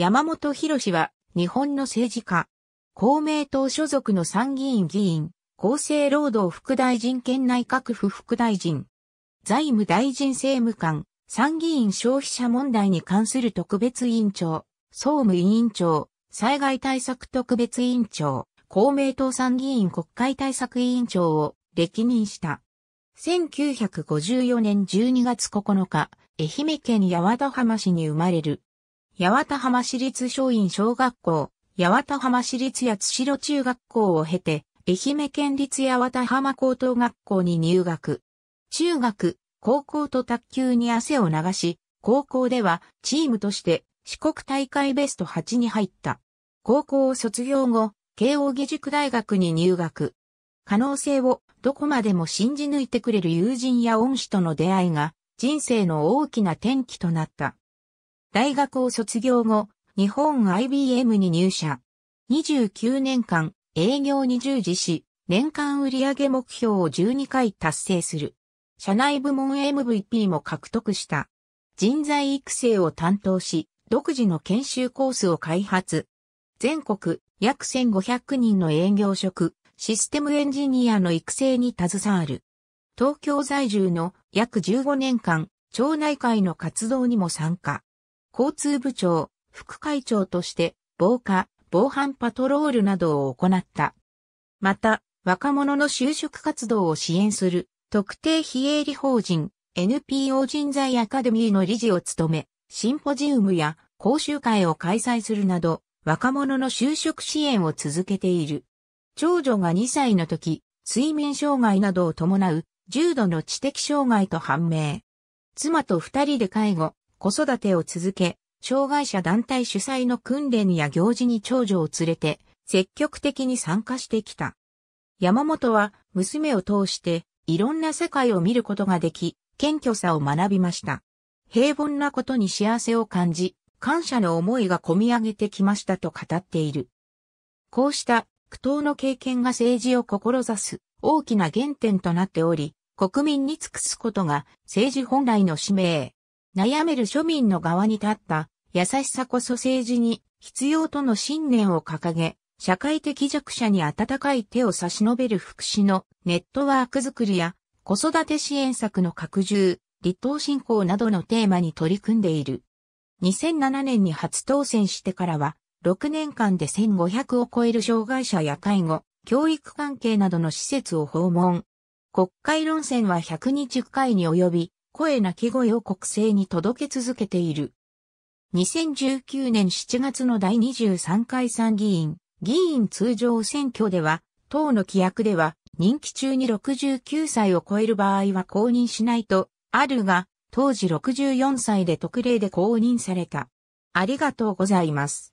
山本博士は日本の政治家、公明党所属の参議院議員、厚生労働副大臣兼内閣府副大臣、財務大臣政務官、参議院消費者問題に関する特別委員長、総務委員長、災害対策特別委員長、公明党参議院国会対策委員長を歴任した。1954年12月9日、愛媛県八幡浜市に生まれる。八幡浜市立松陰小学校、八幡浜市立八代中学校を経て、愛媛県立八幡浜高等学校に入学。中学、高校と卓球に汗を流し、高校ではチームとして四国大会ベスト8に入った。高校を卒業後、慶応義塾大学に入学。可能性をどこまでも信じ抜いてくれる友人や恩師との出会いが人生の大きな転機となった。大学を卒業後、日本 IBM に入社。29年間、営業に従事し、年間売上目標を12回達成する。社内部門 MVP も獲得した。人材育成を担当し、独自の研修コースを開発。全国約1500人の営業職、システムエンジニアの育成に携わる。東京在住の約15年間、町内会の活動にも参加。交通部長、副会長として防火、防犯パトロールなどを行った。また、若者の就職活動を支援する特定非営利法人 NPO 人材アカデミーの理事を務め、シンポジウムや講習会を開催するなど、若者の就職支援を続けている。長女が2歳の時、睡眠障害などを伴う重度の知的障害と判明。妻と二人で介護、子育てを続け、障害者団体主催の訓練や行事に長女を連れて、積極的に参加してきた。山本は娘を通していろんな世界を見ることができ、謙虚さを学びました。平凡なことに幸せを感じ、感謝の思いが込み上げてきましたと語っている。こうした苦闘の経験が政治を志す大きな原点となっており、国民に尽くすことが政治本来の使命、悩める庶民の側に立った優しさこそ政治に必要との信念を掲げ、社会的弱者に温かい手を差し伸べる福祉のネットワークづくりや子育て支援策の拡充、立党振興などのテーマに取り組んでいる。2007年に初当選してからは、6年間で1500を超える障害者や介護、教育関係などの施設を訪問。国会論戦は120回に及び、声鳴き声を国政に届け続けている。2019年7月の第23回参議院、議員通常選挙では、党の規約では、任期中に69歳を超える場合は公認しないと、あるが、当時64歳で特例で公認された。ありがとうございます。